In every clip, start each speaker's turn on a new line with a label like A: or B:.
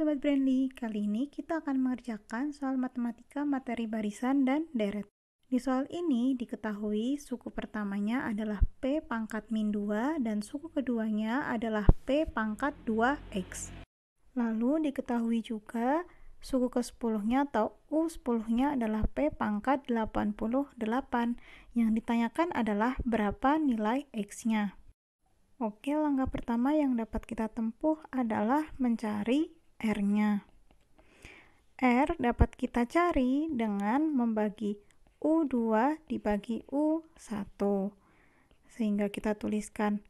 A: Sobat Brandly, kali ini kita akan mengerjakan soal matematika materi barisan dan deret. Di soal ini diketahui suku pertamanya adalah P pangkat min 2 dan suku keduanya adalah P pangkat 2X. Lalu diketahui juga suku ke-10-nya atau U10-nya adalah P pangkat 88. Yang ditanyakan adalah berapa nilai X-nya. Oke, langkah pertama yang dapat kita tempuh adalah mencari R-nya. R dapat kita cari dengan membagi U2 dibagi U1. Sehingga kita tuliskan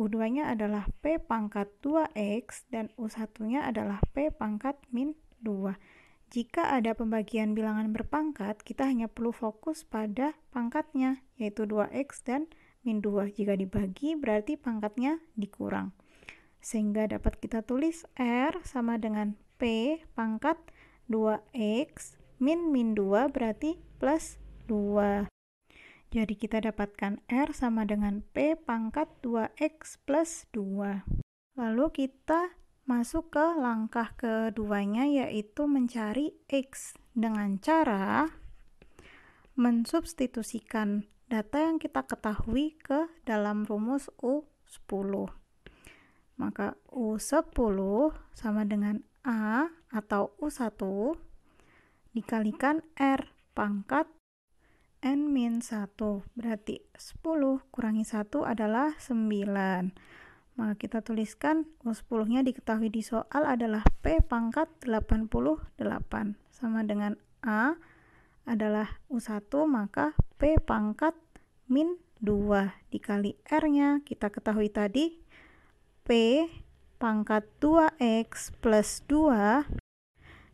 A: U2-nya adalah P pangkat 2X dan U1-nya adalah P pangkat min 2. Jika ada pembagian bilangan berpangkat, kita hanya perlu fokus pada pangkatnya, yaitu 2X dan min 2. Jika dibagi, berarti pangkatnya dikurang sehingga dapat kita tulis R sama dengan P pangkat 2X min min 2 berarti plus 2 jadi kita dapatkan R sama dengan P pangkat 2X plus 2 lalu kita masuk ke langkah keduanya yaitu mencari X dengan cara mensubstitusikan data yang kita ketahui ke dalam rumus U10. Maka U10 sama dengan A atau U1 dikalikan R pangkat N-1. Berarti 10 kurangi 1 adalah 9. Maka kita tuliskan U10-nya diketahui di soal adalah P pangkat 88. Sama dengan A adalah U1 maka P pangkat min 2 dikali R-nya kita ketahui tadi P pangkat 2X plus 2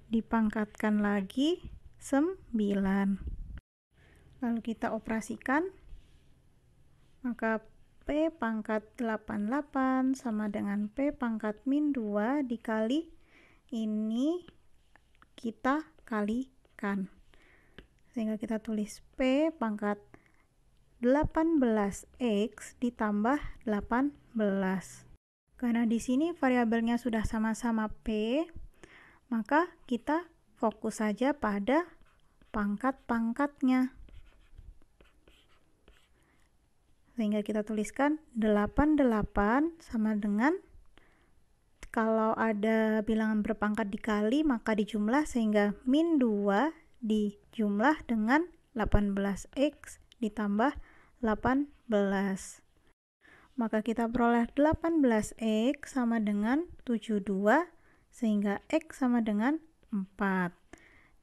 A: dipangkatkan lagi 9. Lalu kita operasikan. Maka P pangkat 88 sama dengan P pangkat min 2 dikali ini kita kalikan. Sehingga kita tulis P pangkat 18X ditambah 18. Karena di sini variabelnya sudah sama-sama P, maka kita fokus saja pada pangkat-pangkatnya. Sehingga kita tuliskan 88 sama dengan kalau ada bilangan berpangkat dikali maka dijumlah sehingga min 2 dijumlah dengan 18x ditambah 18 maka kita peroleh 18x sama dengan 72 sehingga x sama dengan 4.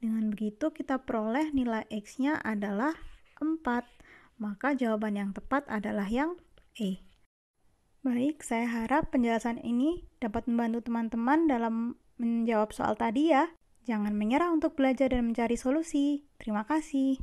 A: Dengan begitu kita peroleh nilai x-nya adalah 4. Maka jawaban yang tepat adalah yang E. Baik, saya harap penjelasan ini dapat membantu teman-teman dalam menjawab soal tadi ya. Jangan menyerah untuk belajar dan mencari solusi. Terima kasih.